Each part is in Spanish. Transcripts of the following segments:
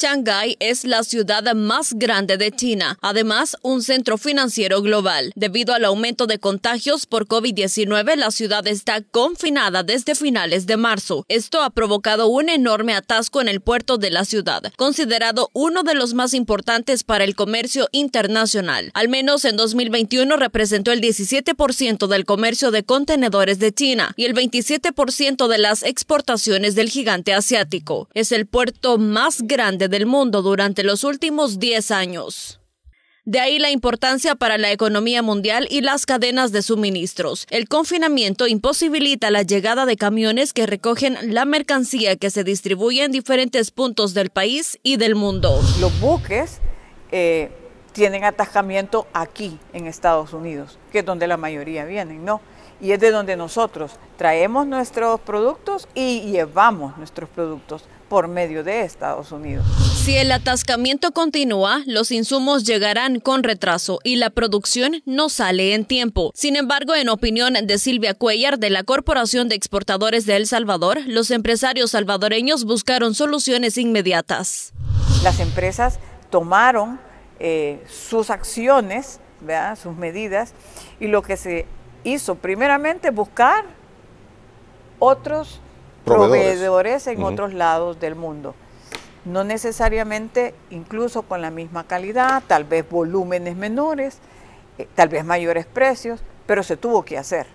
Shanghái es la ciudad más grande de China, además un centro financiero global. Debido al aumento de contagios por COVID-19, la ciudad está confinada desde finales de marzo. Esto ha provocado un enorme atasco en el puerto de la ciudad, considerado uno de los más importantes para el comercio internacional. Al menos en 2021 representó el 17% del comercio de contenedores de China y el 27% de las exportaciones del gigante asiático. Es el puerto más grande del mundo durante los últimos 10 años. De ahí la importancia para la economía mundial y las cadenas de suministros. El confinamiento imposibilita la llegada de camiones que recogen la mercancía que se distribuye en diferentes puntos del país y del mundo. Los buques eh, tienen atajamiento aquí en Estados Unidos, que es donde la mayoría vienen, ¿no? y es de donde nosotros traemos nuestros productos y llevamos nuestros productos por medio de Estados Unidos. Si el atascamiento continúa, los insumos llegarán con retraso y la producción no sale en tiempo. Sin embargo, en opinión de Silvia Cuellar de la Corporación de Exportadores de El Salvador, los empresarios salvadoreños buscaron soluciones inmediatas. Las empresas tomaron eh, sus acciones, sus medidas, y lo que se hizo primeramente buscar otros proveedores, en otros lados del mundo. No necesariamente incluso con la misma calidad, tal vez volúmenes menores, eh, tal vez mayores precios, pero se tuvo que hacer.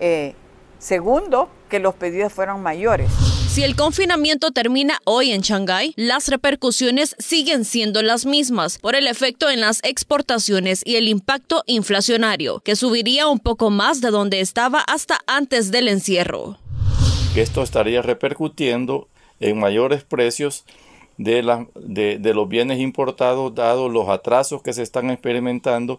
Eh, segundo, que los pedidos fueron mayores. Si el confinamiento termina hoy en Shanghái, las repercusiones siguen siendo las mismas por el efecto en las exportaciones y el impacto inflacionario, que subiría un poco más de donde estaba hasta antes del encierro. Esto estaría repercutiendo en mayores precios de, los bienes importados, dados los atrasos que se están experimentando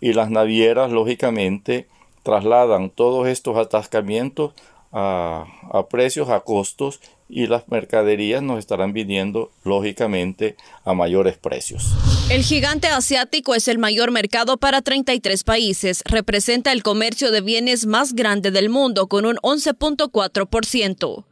y las navieras, lógicamente, trasladan todos estos atascamientos a, precios, a costos y las mercaderías nos estarán viniendo lógicamente a mayores precios. El gigante asiático es el mayor mercado para 33 países. Representa el comercio de bienes más grande del mundo con un 11.4%.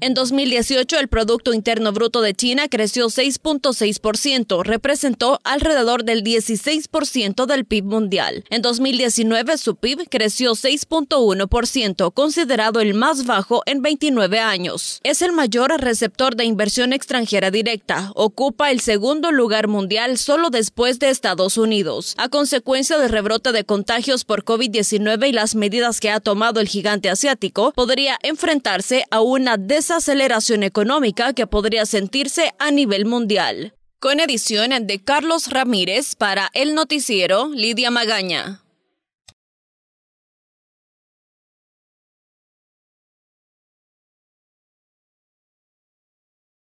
En 2018, el Producto Interno Bruto de China creció 6.6%, representó alrededor del 16% del PIB mundial. En 2019, su PIB creció 6.1%, considerado el más bajo en 29 años. Es el mayor receptor de inversión extranjera directa, ocupa el segundo lugar mundial solo después de Estados Unidos, a consecuencia del rebrote de contagios por COVID-19 y las medidas que ha tomado el gigante asiático, podría enfrentarse a una aceleración económica que podría sentirse a nivel mundial. Con edición de Carlos Ramírez para El Noticiero, Lidia Magaña.